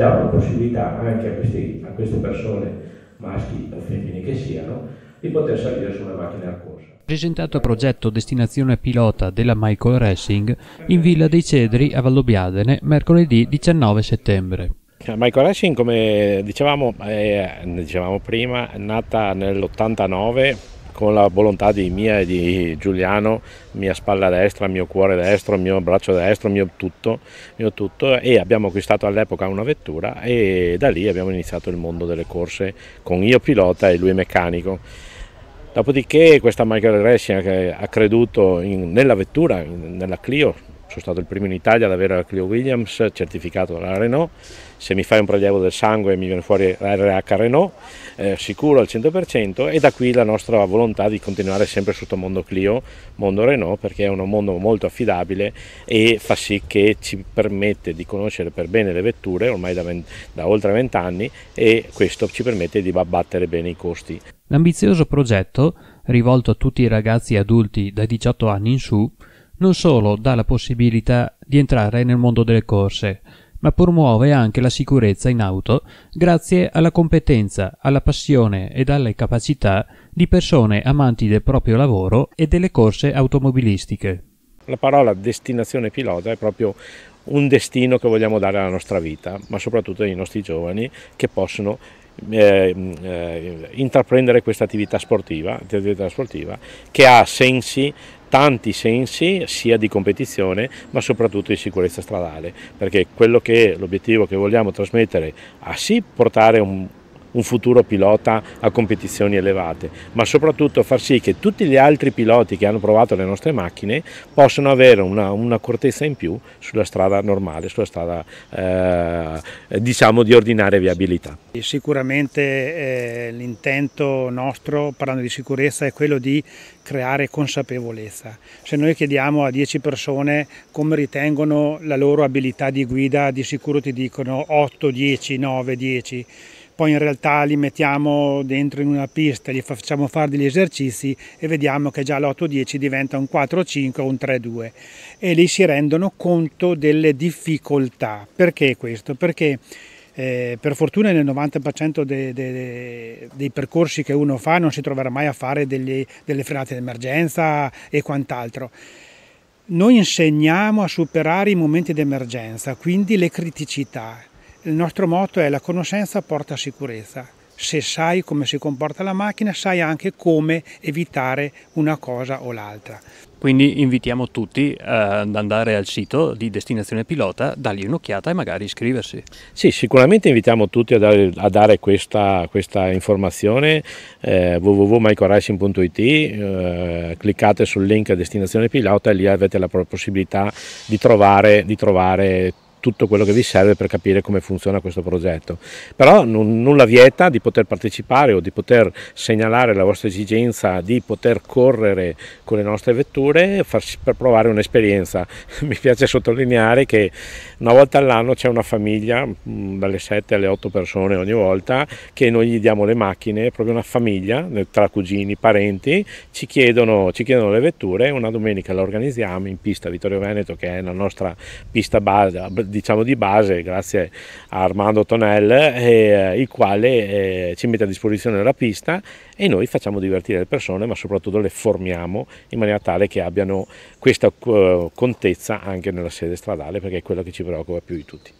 dà una possibilità anche a, questi, a queste persone, maschi o femmine che siano, di poter salire su una macchina a corsa. Presentato progetto Destinazione Pilota della Michael Racing in Villa dei Cedri a Vallobiadene mercoledì 19 settembre. Michael Racing, come dicevamo, è, dicevamo prima, è nata nell'89 con la volontà di mia e di Giuliano, mia spalla destra, mio cuore destro, mio braccio destro, mio tutto, mio tutto e abbiamo acquistato all'epoca una vettura e da lì abbiamo iniziato il mondo delle corse con io pilota e lui meccanico. Dopodiché questa Michael Racing ha creduto in, nella vettura, in, nella Clio, sono stato il primo in Italia ad avere la Clio Williams certificato dalla Renault, se mi fai un prelievo del sangue mi viene fuori RH Renault, eh, sicuro al 100% e da qui la nostra volontà di continuare sempre sotto mondo Clio, mondo Renault, perché è un mondo molto affidabile e fa sì che ci permette di conoscere per bene le vetture ormai da, 20, da oltre 20 anni e questo ci permette di abbattere bene i costi. L'ambizioso progetto, rivolto a tutti i ragazzi adulti dai 18 anni in su, non solo dà la possibilità di entrare nel mondo delle corse, ma promuove anche la sicurezza in auto grazie alla competenza, alla passione ed alle capacità di persone amanti del proprio lavoro e delle corse automobilistiche. La parola destinazione pilota è proprio un destino che vogliamo dare alla nostra vita, ma soprattutto ai nostri giovani che possono eh, eh, intraprendere questa attività sportiva, attività sportiva che ha sensi tanti sensi, sia di competizione, ma soprattutto di sicurezza stradale, perché quello che l'obiettivo che vogliamo trasmettere a sì portare un un futuro pilota a competizioni elevate, ma soprattutto far sì che tutti gli altri piloti che hanno provato le nostre macchine possano avere un'accortezza una in più sulla strada normale, sulla strada eh, diciamo di ordinaria viabilità. Sicuramente eh, l'intento nostro, parlando di sicurezza, è quello di creare consapevolezza. Se noi chiediamo a 10 persone come ritengono la loro abilità di guida, di sicuro ti dicono 8, 10, 9, 10 poi in realtà li mettiamo dentro in una pista, gli facciamo fare degli esercizi e vediamo che già l'8-10 diventa un 4-5 o un 3-2 e lì si rendono conto delle difficoltà. Perché questo? Perché eh, per fortuna nel 90% de, de, de, dei percorsi che uno fa non si troverà mai a fare degli, delle frenate d'emergenza e quant'altro. Noi insegniamo a superare i momenti d'emergenza, quindi le criticità, il nostro motto è la conoscenza porta sicurezza. Se sai come si comporta la macchina, sai anche come evitare una cosa o l'altra. Quindi invitiamo tutti eh, ad andare al sito di Destinazione Pilota, dargli un'occhiata e magari iscriversi. Sì, sicuramente invitiamo tutti a dare, a dare questa, questa, informazione eh, www.micoracing.it, eh, cliccate sul link Destinazione Pilota e lì avete la possibilità di trovare, di trovare tutto quello che vi serve per capire come funziona questo progetto. Però non, non vieta di poter partecipare o di poter segnalare la vostra esigenza di poter correre con le nostre vetture farsi, per provare un'esperienza. Mi piace sottolineare che una volta all'anno c'è una famiglia, mm, dalle 7 alle 8 persone ogni volta, che noi gli diamo le macchine, proprio una famiglia eh, tra cugini, parenti, ci chiedono, ci chiedono le vetture, una domenica la organizziamo in pista Vittorio Veneto che è la nostra pista base diciamo di base grazie a Armando Tonel eh, il quale eh, ci mette a disposizione la pista e noi facciamo divertire le persone ma soprattutto le formiamo in maniera tale che abbiano questa eh, contezza anche nella sede stradale perché è quello che ci preoccupa più di tutti.